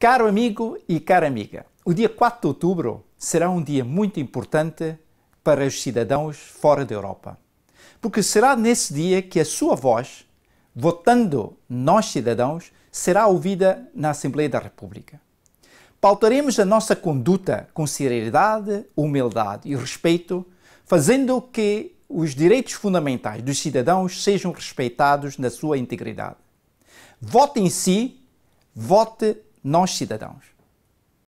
Caro amigo e cara amiga, o dia 4 de outubro será um dia muito importante para os cidadãos fora da Europa, porque será nesse dia que a sua voz, votando nós cidadãos, será ouvida na Assembleia da República. Pautaremos a nossa conduta com seriedade, humildade e respeito, fazendo que os direitos fundamentais dos cidadãos sejam respeitados na sua integridade. Vote em si, vote nós cidadãos.